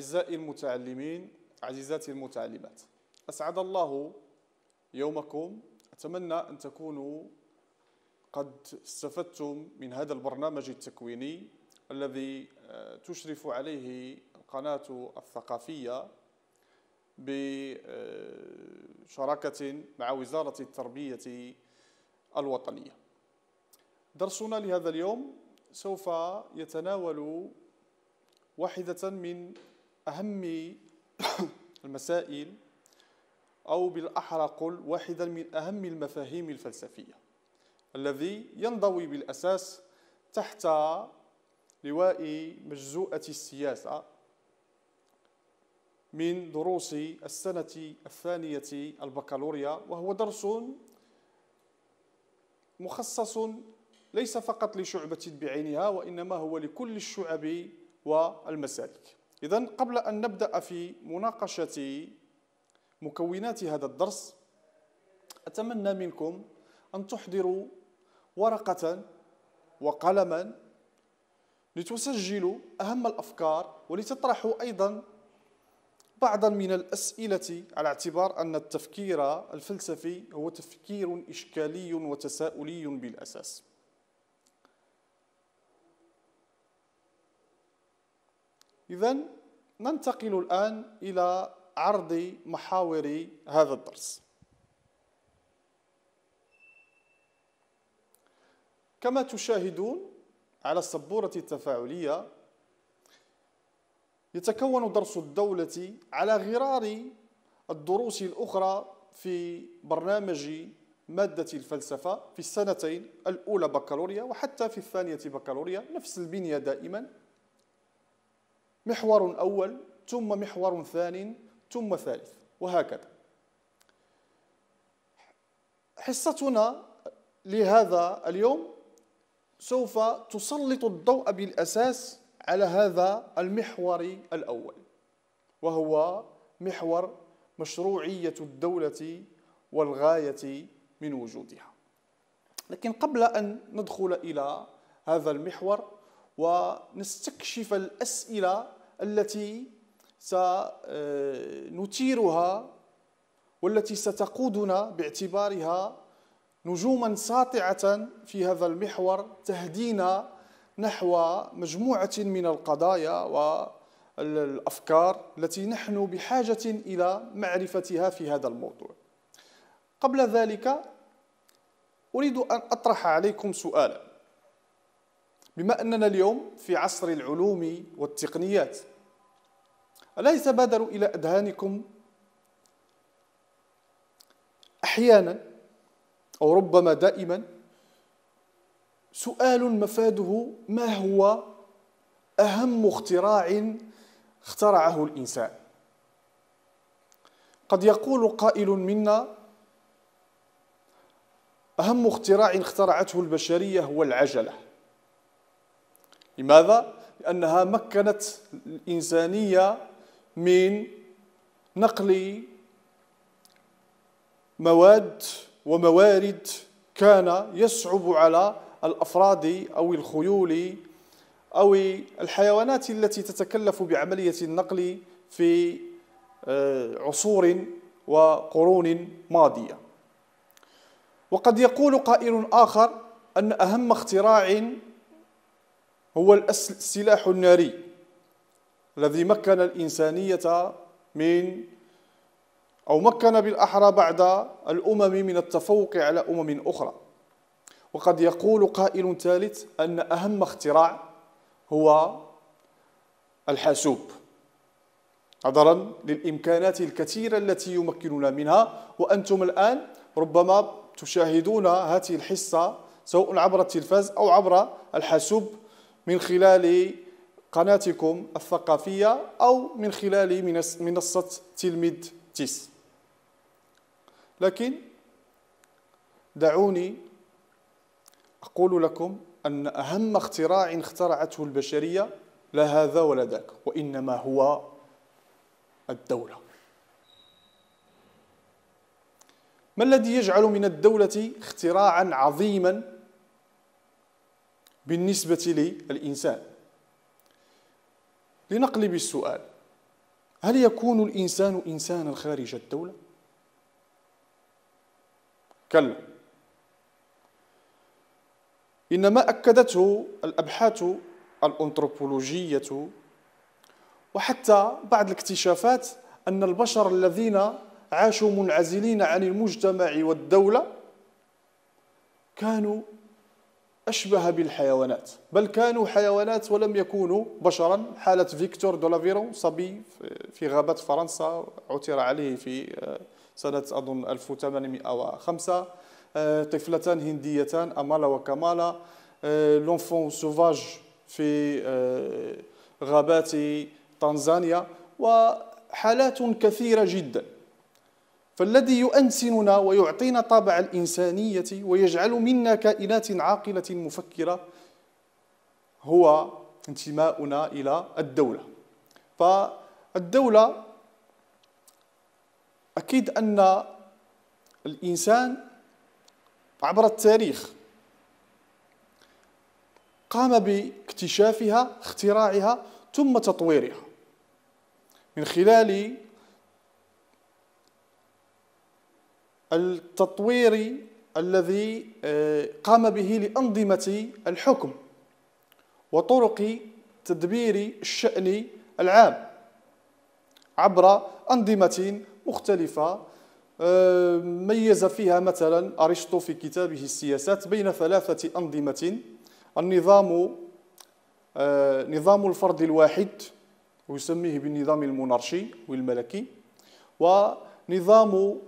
أعزائي المتعلمين عزيزاتي المتعلمات أسعد الله يومكم أتمنى أن تكونوا قد استفدتم من هذا البرنامج التكويني الذي آه، تشرف عليه القناة الثقافية بشراكة آه، مع وزارة التربية الوطنية درسنا لهذا اليوم سوف يتناول واحدة من أهم المسائل أو بالأحرى قل واحدا من أهم المفاهيم الفلسفية الذي ينضوي بالأساس تحت لواء مجزوءة السياسة من دروس السنة الثانية البكالوريا وهو درس مخصص ليس فقط لشعبة بعينها وإنما هو لكل الشعب والمسالك إذا قبل أن نبدأ في مناقشة مكونات هذا الدرس أتمنى منكم أن تحضروا ورقة وقلما لتسجلوا أهم الأفكار ولتطرحوا أيضا بعضا من الأسئلة على اعتبار أن التفكير الفلسفي هو تفكير إشكالي وتساؤلي بالأساس إذا ننتقل الآن إلى عرض محاور هذا الدرس كما تشاهدون على السبورة التفاعلية يتكون درس الدولة على غرار الدروس الأخرى في برنامج مادة الفلسفة في السنتين الأولى بكالوريا وحتى في الثانية بكالوريا نفس البنية دائما محور أول ثم محور ثان ثم ثالث وهكذا حصتنا لهذا اليوم سوف تسلط الضوء بالأساس على هذا المحور الأول وهو محور مشروعية الدولة والغاية من وجودها لكن قبل أن ندخل إلى هذا المحور ونستكشف الأسئلة التي سنثيرها آه، والتي ستقودنا باعتبارها نجوما ساطعة في هذا المحور تهدينا نحو مجموعة من القضايا والأفكار التي نحن بحاجة إلى معرفتها في هذا الموضوع قبل ذلك أريد أن أطرح عليكم سؤالاً بما أننا اليوم في عصر العلوم والتقنيات ألا يتبادر إلى أذهانكم أحيانا أو ربما دائما سؤال مفاده ما هو أهم اختراع اخترعه الإنسان قد يقول قائل منا أهم اختراع اخترعته البشرية هو العجلة لماذا؟ لأنها مكنت الإنسانية من نقل مواد وموارد كان يصعب على الأفراد أو الخيول أو الحيوانات التي تتكلف بعملية النقل في آه، عصور وقرون ماضية وقد يقول قائل آخر أن أهم اختراع هو السلاح الناري الذي مكن الإنسانية من أو مكن بالأحرى بعد الأمم من التفوق على أمم أخرى وقد يقول قائل ثالث أن أهم اختراع هو الحاسوب نظرا للإمكانات الكثيرة التي يمكننا منها وأنتم الآن ربما تشاهدون هذه الحصة سواء عبر التلفاز أو عبر الحاسوب من خلال قناتكم الثقافية أو من خلال منصة تلميذ تيس لكن دعوني أقول لكم أن أهم اختراع اخترعته البشرية لا هذا ولا ذاك وإنما هو الدولة ما الذي يجعل من الدولة اختراعا عظيما بالنسبة للإنسان لنقلب السؤال هل يكون الإنسان إنسانا خارج الدولة؟ كلا إنما أكدته الأبحاث الأنثروبولوجية وحتى بعض الاكتشافات أن البشر الذين عاشوا منعزلين عن المجتمع والدولة كانوا أشبه بالحيوانات بل كانوا حيوانات ولم يكونوا بشرا حالة فيكتور دولافيرو صبي في غابات فرنسا عثر عليه في آه، سنة أظن 1805 آه، طفلتان هنديتان أمالا وكمالا آه، لونفون سوفاج في غابات تنزانيا وحالات كثيرة جدا فالذي يؤنسننا ويعطينا طابع الإنسانية ويجعل منا كائنات عاقلة مفكرة هو انتماؤنا إلى الدولة فالدولة أكيد أن الإنسان عبر التاريخ قام باكتشافها اختراعها ثم تطويرها من خلال التطويري الذي آه، قام به لأنظمة الحكم وطرق تدبير الشأن العام عبر أنظمة مختلفة آه، ميز فيها مثلا أرسطو في كتابه السياسات بين ثلاثة أنظمة النظام آه، نظام الفرد الواحد ويسميه بالنظام المونارشي والملكي ونظام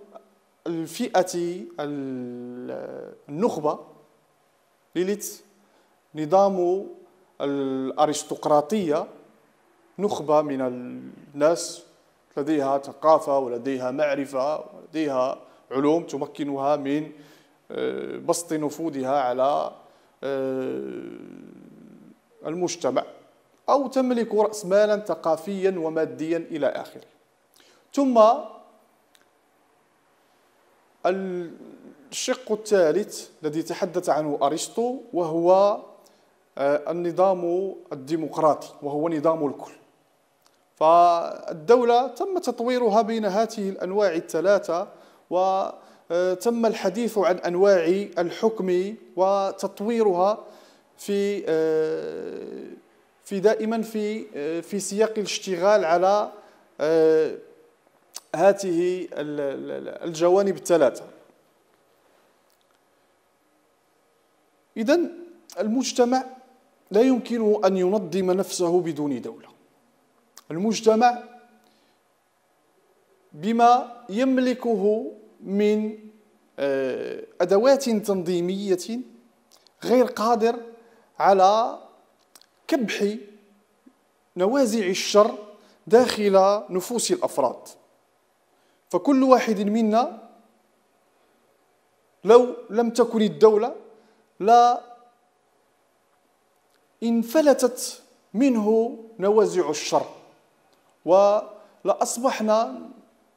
الفئة النخبة ليليت نظام الأرستقراطية نخبة من الناس لديها ثقافة ولديها معرفة ولديها علوم تمكنها من آه، بسط نفوذها على آه، المجتمع أو تملك رأسمالا ثقافيا وماديا إلى آخره ثم الشق الثالث الذي تحدث عنه أرسطو وهو آه، النظام الديمقراطي وهو نظام الكل فالدولة تم تطويرها بين هذه الأنواع الثلاثة وتم آه، الحديث عن أنواع الحكم وتطويرها في آه، في دائما في في سياق الاشتغال على هاته الجوانب الثلاثة إذا المجتمع لا يمكنه أن ينظم نفسه بدون دولة المجتمع بما يملكه من آه، أدوات تنظيمية غير قادر على كبح نوازع الشر داخل نفوس الأفراد فكل واحد منا لو لم تكن الدولة لا انفلتت منه نوازع الشر ولأصبحنا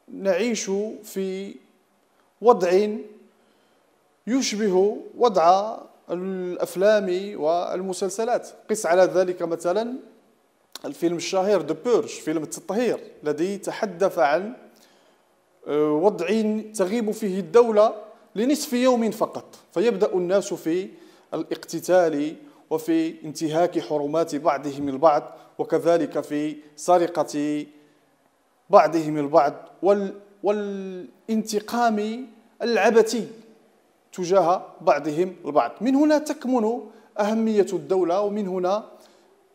نعيش في وضع يشبه وضع الافلام والمسلسلات قس على ذلك مثلا الفيلم الشهير دو بيرج فيلم التطهير الذي تحدث عن آه، وضع تغيب فيه الدولة لنصف يوم فقط فيبدأ الناس في الاقتتال وفي انتهاك حرمات بعضهم البعض وكذلك في سرقة بعضهم البعض وال والانتقام العبثي تجاه بعضهم البعض من هنا تكمن أهمية الدولة ومن هنا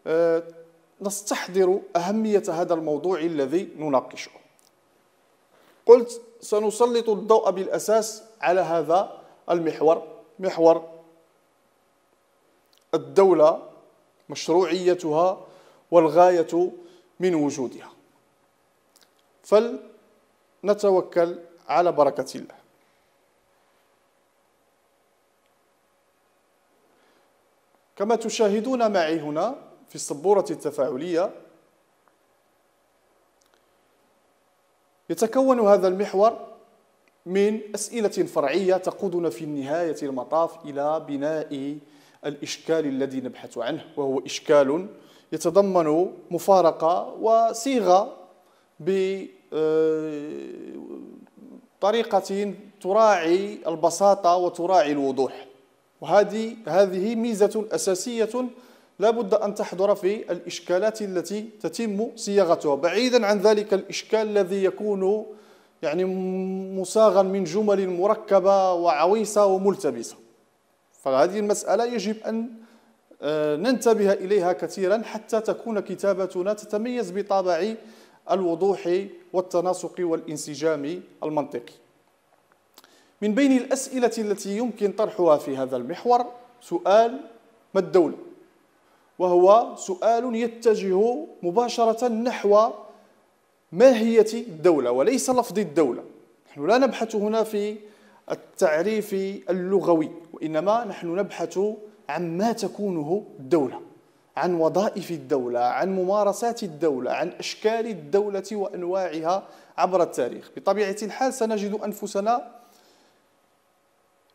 آه، نستحضر أهمية هذا الموضوع الذي نناقشه قلت سنسلط الضوء بالأساس على هذا المحور محور الدولة مشروعيتها والغاية من وجودها فلنتوكل على بركة الله كما تشاهدون معي هنا في السبورة التفاعلية يتكون هذا المحور من أسئلة فرعية تقودنا في نهاية المطاف إلى بناء الإشكال الذي نبحث عنه وهو إشكال يتضمن مفارقة وصيغة بطريقة آه، تراعي البساطة وتراعي الوضوح وهذه هذه ميزة أساسية لا بد أن تحضر في الإشكالات التي تتم صياغتها بعيدا عن ذلك الإشكال الذي يكون يعني مصاغا من جمل مركبة وعويصة وملتبسة فهذه المسألة يجب أن آه، ننتبه إليها كثيرا حتى تكون كتابتنا تتميز بطابع الوضوح والتناسق والانسجام المنطقي من بين الأسئلة التي يمكن طرحها في هذا المحور سؤال ما الدولة وهو سؤال يتجه مباشرة نحو ماهية الدولة وليس لفظ الدولة نحن لا نبحث هنا في التعريف اللغوي وإنما نحن نبحث عن ما تكونه الدولة عن وظائف الدولة عن ممارسات الدولة عن أشكال الدولة وأنواعها عبر التاريخ بطبيعة الحال سنجد أنفسنا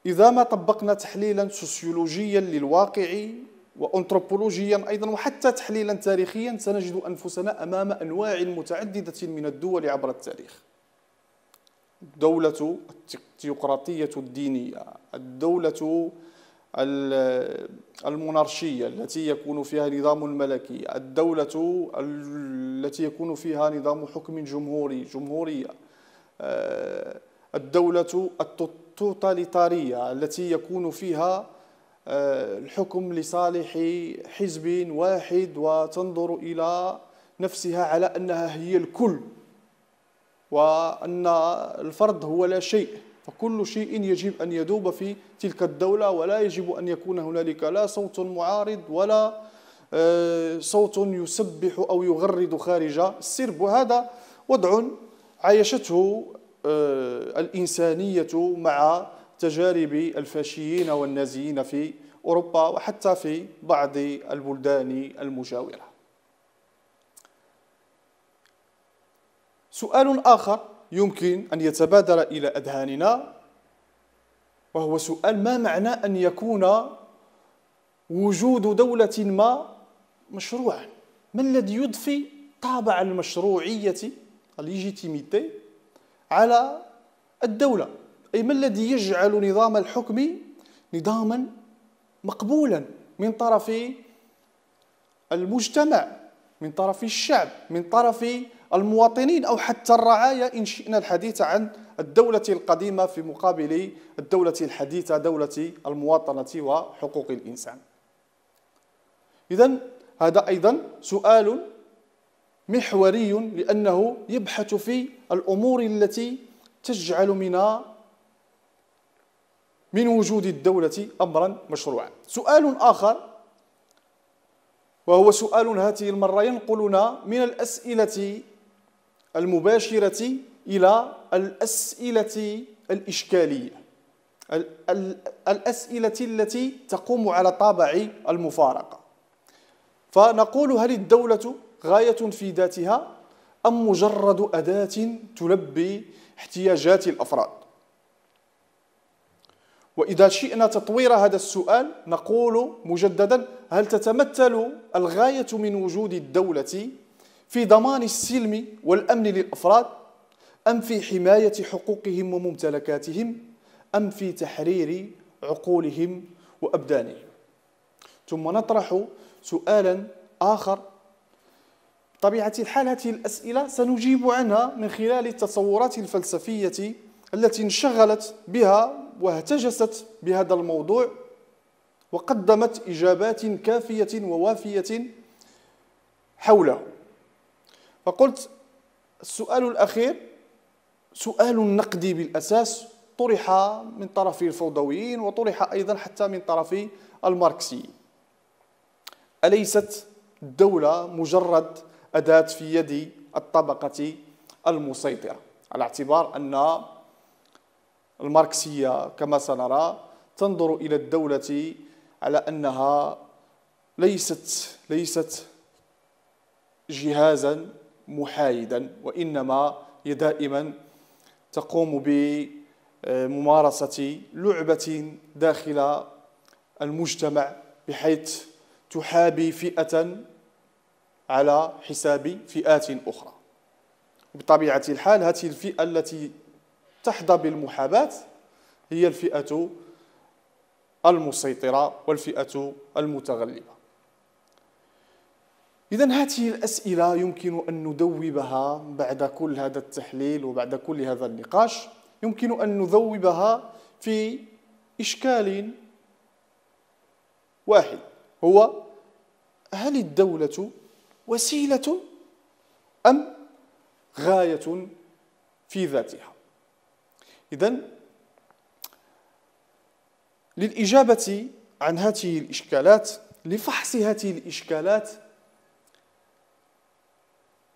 إذا ما طبقنا تحليلا سوسيولوجيا للواقع وأنثروبولوجيا أيضا وحتى تحليلا تاريخيا سنجد أنفسنا أمام أنواع متعددة من الدول عبر التاريخ الدولة التيوقراطية الدينية الدولة المنارشية التي يكون فيها نظام ملكي الدولة التي يكون فيها نظام حكم جمهوري جمهورية آه، الدولة التوتاليتارية التي يكون فيها آه، الحكم لصالح حزب واحد وتنظر إلى نفسها على أنها هي الكل وأن الفرد هو لا شيء فكل شيء يجب أن يذوب في تلك الدولة ولا يجب أن يكون هنالك لا صوت معارض ولا آه، صوت يسبح أو يغرد خارج السرب وهذا وضع عايشته آه، الإنسانية مع تجارب الفاشيين والنازيين في أوروبا وحتى في بعض البلدان المجاورة سؤال آخر يمكن أن يتبادر إلى أذهاننا وهو سؤال ما معنى أن يكون وجود دولة ما مشروعا ما الذي يضفي طابع المشروعية الليجيتيميتي على الدولة أي ما الذي يجعل نظام الحكم نظاما مقبولا من طرف المجتمع من طرف الشعب من طرف المواطنين أو حتى الرعايا إن شئنا الحديث عن الدولة القديمة في مقابل الدولة الحديثة دولة المواطنة وحقوق الإنسان إذا هذا أيضا سؤال محوري لأنه يبحث في الأمور التي تجعل من من وجود الدولة أمرا مشروعا سؤال آخر وهو سؤال هذه المرة ينقلنا من الأسئلة المباشرة إلى الأسئلة الإشكالية الأسئلة التي تقوم على طابع المفارقة فنقول هل الدولة غاية في ذاتها أم مجرد أداة تلبي احتياجات الأفراد وإذا شئنا تطوير هذا السؤال نقول مجددا هل تتمثل الغاية من وجود الدولة في ضمان السلم والأمن للأفراد أم في حماية حقوقهم وممتلكاتهم أم في تحرير عقولهم وأبدانهم ثم نطرح سؤالا آخر طبيعة الحال هذه الأسئلة سنجيب عنها من خلال التصورات الفلسفية التي انشغلت بها واهتجست بهذا الموضوع وقدمت إجابات كافية ووافية حوله فقلت السؤال الأخير سؤال نقدي بالأساس طرح من طرف الفوضويين وطرح أيضا حتى من طرف الماركسيين أليست الدولة مجرد أداة في يد الطبقة المسيطرة على اعتبار أن الماركسية كما سنرى تنظر إلى الدولة على أنها ليست ليست جهازا محايدا وإنما هي دائما تقوم بممارسة لعبة داخل المجتمع بحيث تحابي فئة على حساب فئات أخرى وبطبيعة الحال هذه الفئة التي تحظى بالمحاباة هي الفئة المسيطرة والفئة المتغلبة إذا هذه الأسئلة يمكن أن ندوبها بعد كل هذا التحليل وبعد كل هذا النقاش يمكن أن نذوبها في إشكال واحد هو هل الدولة وسيلة أم غاية في ذاتها إذا للإجابة عن هذه الإشكالات لفحص هذه الإشكالات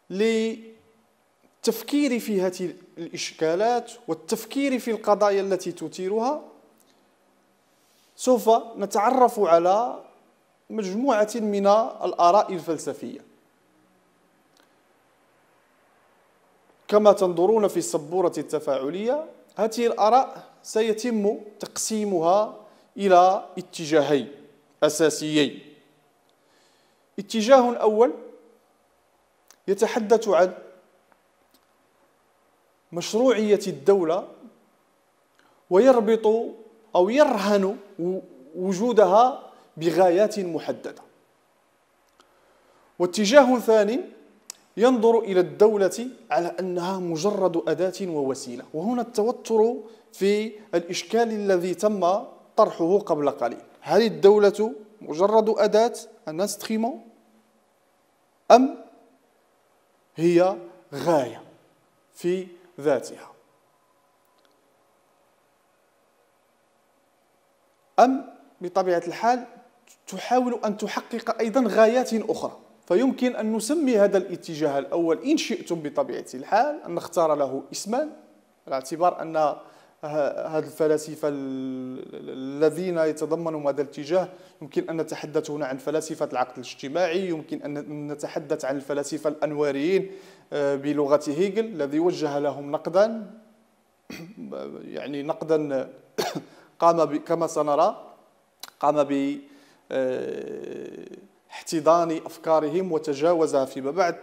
للتفكير في هذه الإشكالات والتفكير في القضايا التي تثيرها سوف نتعرف على مجموعة من الآراء الفلسفية كما تنظرون في السبورة التفاعلية هذه الآراء سيتم تقسيمها إلى اتجاهين أساسيين اتجاه أول يتحدث عن مشروعية الدولة ويربط أو يرهن وجودها بغايات محددة واتجاه ثاني ينظر إلى الدولة على أنها مجرد أداة ووسيلة وهنا التوتر في الإشكال الذي تم طرحه قبل قليل هل الدولة مجرد أداة انستخيمون أم هي غاية في ذاتها أم بطبيعة الحال تحاول أن تحقق أيضا غايات أخرى فيمكن أن نسمي هذا الاتجاه الأول إن شئتم بطبيعة الحال أن نختار له اسما على اعتبار أن هذا الفلاسفة الذين يتضمنوا هذا الاتجاه يمكن أن نتحدث هنا عن فلاسفة العقد الاجتماعي يمكن أن نتحدث عن الفلاسفة الأنواريين آه، بلغة هيجل الذي وجه لهم نقدا يعني نقدا قام كما سنرى قام ب آه، احتضان أفكارهم وتجاوزها فيما بعد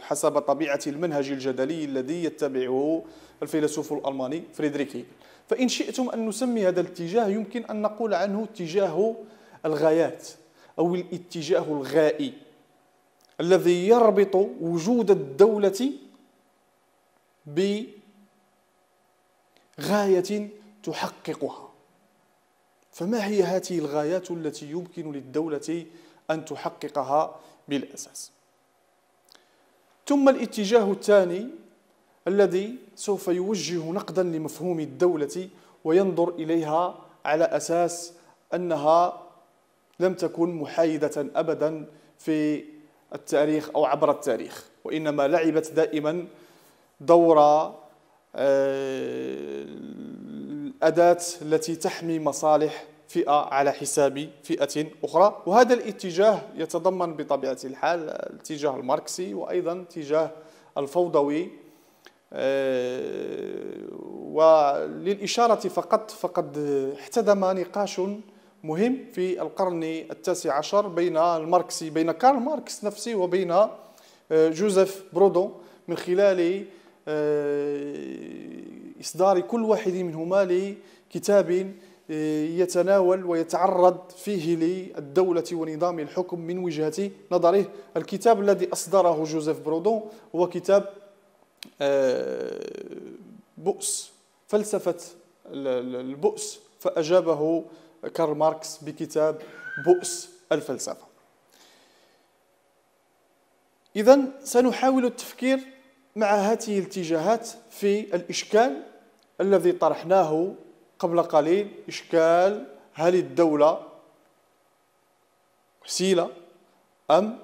حسب طبيعة المنهج الجدلي الذي يتبعه الفيلسوف الألماني فريدريك هيجل فإن شئتم أن نسمي هذا الاتجاه يمكن أن نقول عنه اتجاه الغايات أو الاتجاه الغائي الذي يربط وجود الدولة بغاية تحققها فما هي هذه الغايات التي يمكن للدولة أن تحققها بالأساس ثم الاتجاه الثاني الذي سوف يوجه نقدا لمفهوم الدولة وينظر إليها على أساس أنها لم تكن محايدة أبدا في التاريخ أو عبر التاريخ وإنما لعبت دائما دور آه، الأداة التي تحمي مصالح فئة على حساب فئة أخرى وهذا الاتجاه يتضمن بطبيعة الحال الاتجاه الماركسي وأيضا اتجاه الفوضوي آه، وللإشارة فقط فقد احتدم نقاش مهم في القرن التاسع عشر بين الماركسي بين كارل ماركس نفسه وبين آه، جوزيف برودو من خلال آه، إصدار كل واحد منهما لكتاب يتناول ويتعرض فيه للدولة ونظام الحكم من وجهة نظره الكتاب الذي أصدره جوزيف برودون هو كتاب آه، بؤس فلسفة البؤس فأجابه كارل ماركس بكتاب بؤس الفلسفة إذا سنحاول التفكير مع هذه الاتجاهات في الإشكال الذي طرحناه قبل قليل إشكال هل الدولة وسيلة أم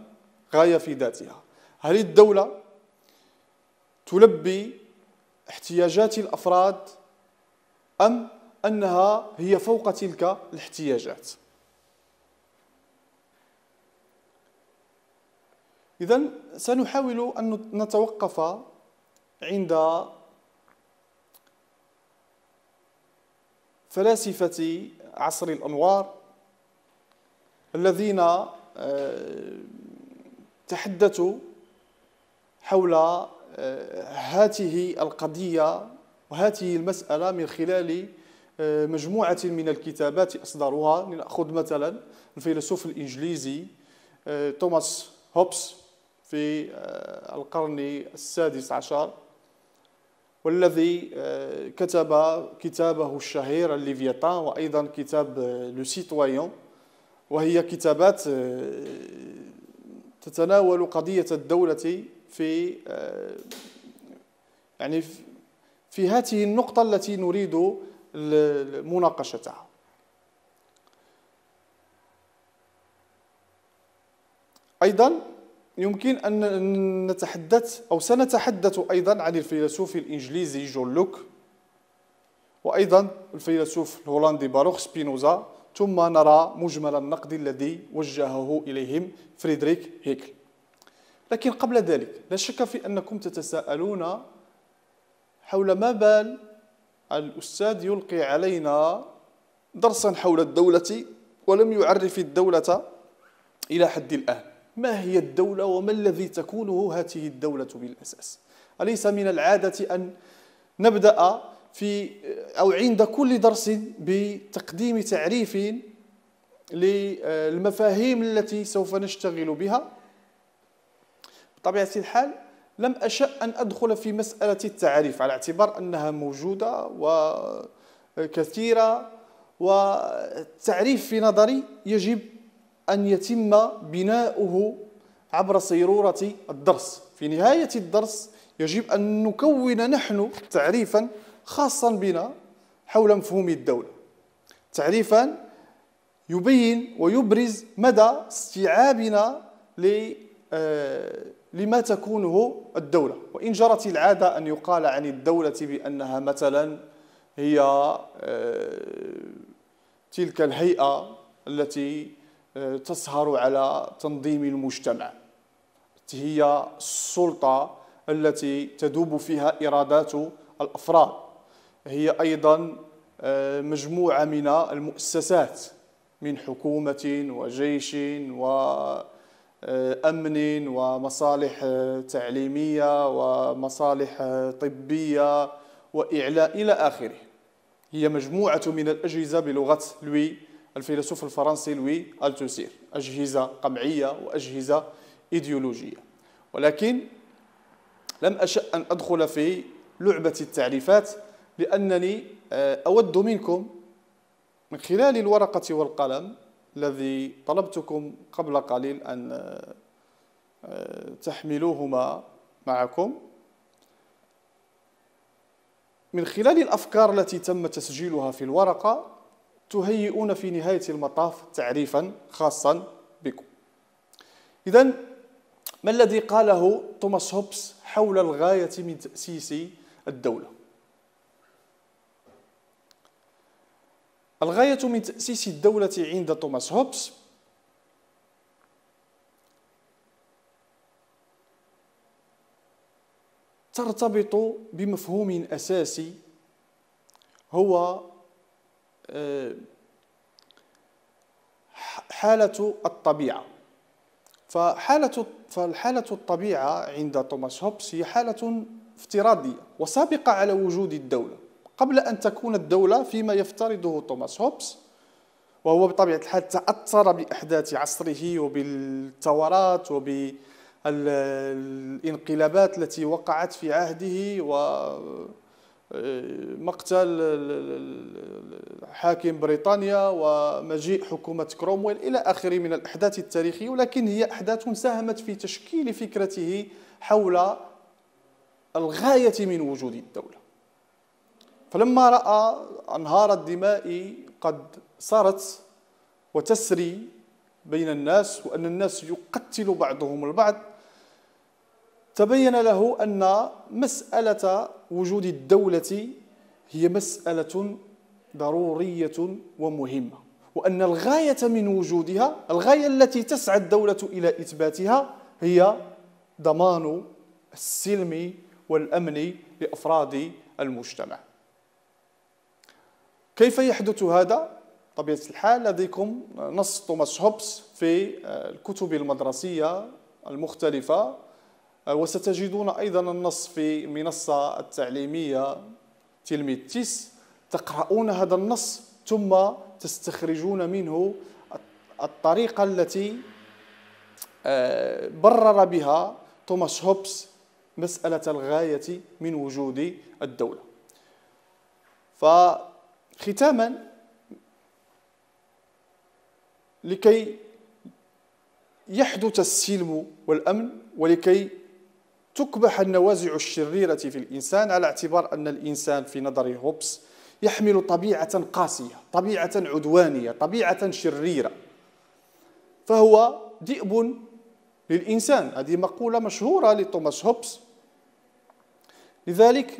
غاية في ذاتها هل الدولة تلبي احتياجات الأفراد أم أنها هي فوق تلك الاحتياجات إذا سنحاول أن نتوقف عند فلاسفة عصر الأنوار الذين آه، تحدثوا حول آه، هاته القضية وهاته المسألة من خلال آه، مجموعة من الكتابات أصدروها لنأخذ مثلا الفيلسوف الإنجليزي توماس هوبس في القرن السادس عشر والذي آه، كتب كتابه الشهير الليفياتان وايضا كتاب لو آه، سيتويون وهي كتابات آه، تتناول قضيه الدوله في يعني في هذه النقطه التي نريد مناقشتها ايضا يمكن أن نتحدث أو سنتحدث أيضا عن الفيلسوف الإنجليزي جون لوك وأيضا الفيلسوف الهولندي باروخ سبينوزا ثم نرى مجمل النقد الذي وجهه إليهم فريدريك هيكل لكن قبل ذلك لا شك في أنكم تتساءلون حول ما بال الأستاذ يلقي علينا درسا حول الدولة ولم يعرف الدولة إلى حد الآن ما هي الدولة وما الذي تكونه هذه الدولة بالأساس أليس من العادة أن نبدأ في أو عند كل درس بتقديم تعريف للمفاهيم التي سوف نشتغل بها بطبيعة الحال لم أشأ أن أدخل في مسألة التعريف على اعتبار أنها موجودة وكثيرة والتعريف في نظري يجب أن يتم بناؤه عبر صيرورة الدرس في نهاية الدرس يجب أن نكون نحن تعريفا خاصا بنا حول مفهوم الدولة تعريفا يبين ويبرز مدى استيعابنا آه، لما تكونه الدولة وإن جرت العادة أن يقال عن الدولة بأنها مثلا هي آه، تلك الهيئة التي تسهر على تنظيم المجتمع هي السلطة التي تدوب فيها إرادات الأفراد هي أيضا آه، مجموعة من المؤسسات من حكومة وجيش وأمن آه، ومصالح آه، تعليمية ومصالح طبية وإعلاء إلى آخره هي مجموعة من الأجهزة بلغة لوي الفيلسوف الفرنسي لوي التوسير أجهزة قمعية وأجهزة إيديولوجية ولكن لم أشأ أن أدخل في لعبة التعريفات لأنني آه، أود منكم من خلال الورقة والقلم الذي طلبتكم قبل قليل أن آه، آه، تحملوهما معكم من خلال الأفكار التي تم تسجيلها في الورقة تهيئون في نهاية المطاف تعريفا خاصا بكم إذا ما الذي قاله توماس هوبس حول الغاية من تأسيس الدولة الغاية من تأسيس الدولة عند توماس هوبس ترتبط بمفهوم أساسي هو آه، حالة الطبيعة فحالة فالحالة الطبيعة عند توماس هوبس هي حالة افتراضية وسابقة على وجود الدولة قبل أن تكون الدولة فيما يفترضه توماس هوبس وهو بطبيعة الحال تأثر بأحداث عصره وبالثورات وبالانقلابات التي وقعت في عهده و مقتل حاكم بريطانيا ومجيء حكومة كرومويل إلى آخره من الأحداث التاريخية ولكن هي أحداث ساهمت في تشكيل فكرته حول الغاية من وجود الدولة فلما رأى أنهار الدماء قد صارت وتسري بين الناس وأن الناس يقتل بعضهم البعض تبين له أن مسألة وجود الدولة هي مسألة ضرورية ومهمة وأن الغاية من وجودها الغاية التي تسعى الدولة إلى إثباتها هي ضمان السلم والأمن لأفراد المجتمع كيف يحدث هذا؟ طبيعة الحال لديكم نص توماس هوبس في الكتب المدرسية المختلفة آه، وستجدون أيضا النص في منصة التعليمية تلميذ تيس تقرؤون هذا النص ثم تستخرجون منه الطريقة التي آه، برر بها توماس هوبس مسألة الغاية من وجود الدولة فختاما لكي يحدث السلم والأمن ولكي تكبح النوازع الشريرة في الإنسان على اعتبار أن الإنسان في نظر هوبس يحمل طبيعة قاسية طبيعة عدوانية طبيعة شريرة فهو ذئب للإنسان هذه مقولة مشهورة لتوماس هوبس لذلك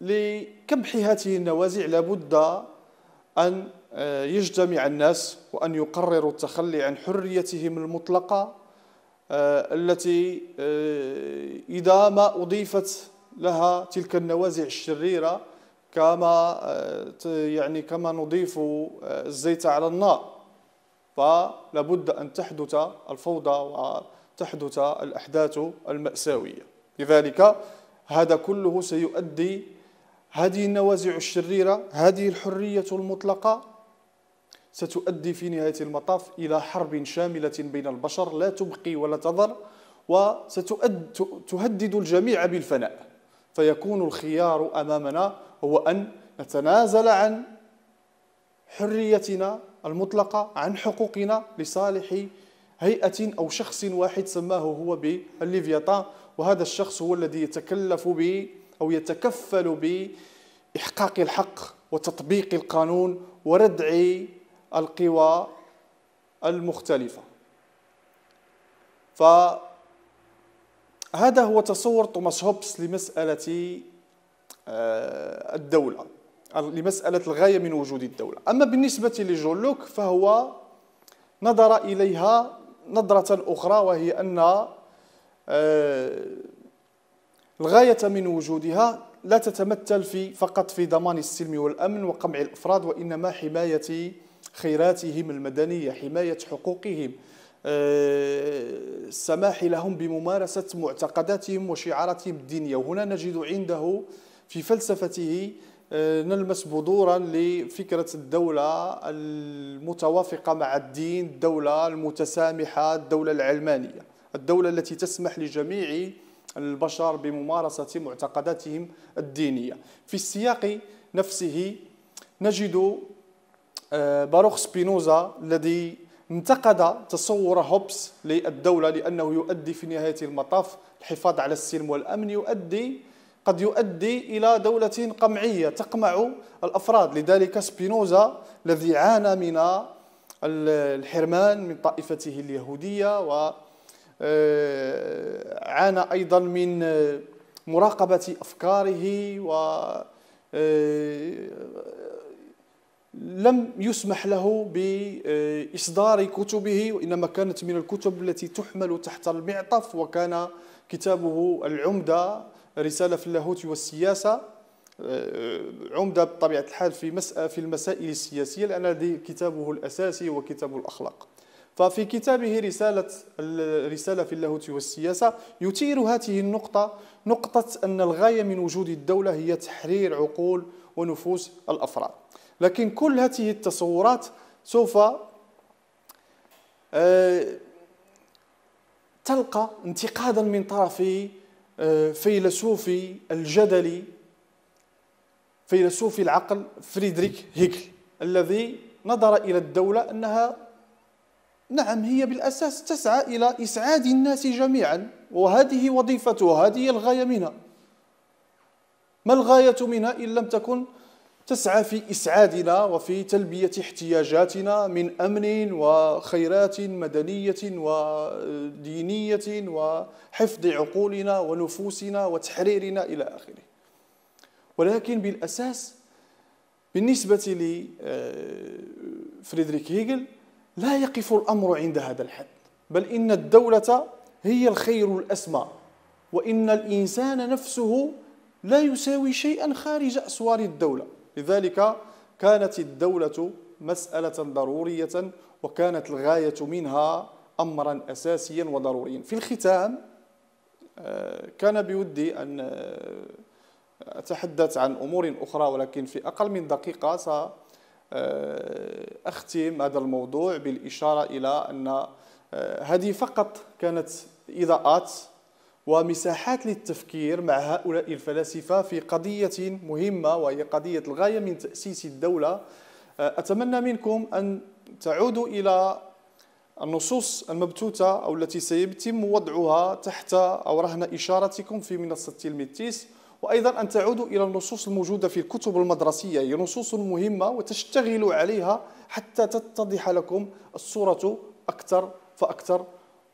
لكبح هذه النوازع لابد أن آه، يجتمع الناس وأن يقرروا التخلي عن حريتهم المطلقة آه، التي آه، إذا ما أضيفت لها تلك النوازع الشريرة كما آه، يعني كما نضيف الزيت على النار فلا بد أن تحدث الفوضى وتحدث الأحداث المأساوية لذلك هذا كله سيؤدي هذه النوازع الشريرة هذه الحرية المطلقة ستؤدي في نهاية المطاف إلى حرب شاملة بين البشر لا تبقي ولا تظر وستهدد الجميع بالفناء فيكون الخيار أمامنا هو أن نتنازل عن حريتنا المطلقة عن حقوقنا لصالح هيئة أو شخص واحد سماه هو بالليفياطان وهذا الشخص هو الذي يتكلف ب أو يتكفل بإحقاق الحق وتطبيق القانون وردع القوى المختلفة فهذا هو تصور توماس هوبس لمسألة آه، الدولة لمسألة الغاية من وجود الدولة أما بالنسبة لجون لوك فهو نظر إليها نظرة أخرى وهي أن آه، الغاية من وجودها لا تتمثل في فقط في ضمان السلم والأمن وقمع الأفراد وإنما حماية خيراتهم المدنية حماية حقوقهم آه، السماح لهم بممارسة معتقداتهم وشعاراتهم الدينية وهنا نجد عنده في فلسفته آه، نلمس بذورا لفكرة الدولة المتوافقة مع الدين الدولة المتسامحة الدولة العلمانية الدولة التي تسمح لجميع البشر بممارسة معتقداتهم الدينية في السياق نفسه نجد آه، باروخ سبينوزا الذي انتقد تصور هوبس للدولة لأنه يؤدي في نهاية المطاف الحفاظ على السلم والأمن يؤدي قد يؤدي إلى دولة قمعية تقمع الأفراد لذلك سبينوزا الذي عانى من الحرمان من طائفته اليهودية و آه، عانى أيضا من مراقبة أفكاره و آه، لم يسمح له بإصدار كتبه وإنما كانت من الكتب التي تحمل تحت المعطف وكان كتابه العمدة رسالة في اللاهوت والسياسة آه، عمدة بطبيعة الحال في في المسائل السياسية لأن كتابه الأساسي هو كتاب الأخلاق ففي كتابه رسالة الرسالة في اللاهوت والسياسة يثير هذه النقطة نقطة أن الغاية من وجود الدولة هي تحرير عقول ونفوس الأفراد لكن كل هذه التصورات سوف آه، تلقى انتقادا من طرف آه، فيلسوف الجدل فيلسوف العقل فريدريك هيكل الذي نظر إلى الدولة أنها نعم هي بالأساس تسعى إلى إسعاد الناس جميعا وهذه وظيفتها هذه الغاية منها ما الغاية منها إن لم تكن تسعى في إسعادنا وفي تلبية احتياجاتنا من أمن وخيرات مدنية ودينية وحفظ عقولنا ونفوسنا وتحريرنا إلى آخره ولكن بالأساس بالنسبة لفريدريك آه، هيجل لا يقف الأمر عند هذا الحد بل إن الدولة هي الخير الأسمى وإن الإنسان نفسه لا يساوي شيئا خارج أسوار الدولة لذلك كانت الدولة مسألة ضرورية وكانت الغاية منها أمرا أساسيا وضروريا في الختام آه، كان بودي أن آه، أتحدث عن أمور أخرى ولكن في أقل من دقيقة سأختم آه، هذا الموضوع بالإشارة إلى أن هذه فقط كانت إضاءات ومساحات للتفكير مع هؤلاء الفلاسفة في قضية مهمة وهي قضية الغاية من تأسيس الدولة آه، أتمنى منكم أن تعودوا إلى النصوص المبتوتة أو التي سيتم وضعها تحت أو رهن إشارتكم في منصة تلميذ وأيضا أن تعودوا إلى النصوص الموجودة في الكتب المدرسية هي نصوص مهمة وتشتغلوا عليها حتى تتضح لكم الصورة أكثر فأكثر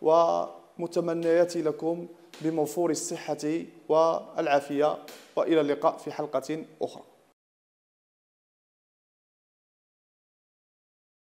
ومتمنياتي لكم بموفور الصحة والعافية وإلى اللقاء في حلقة أخرى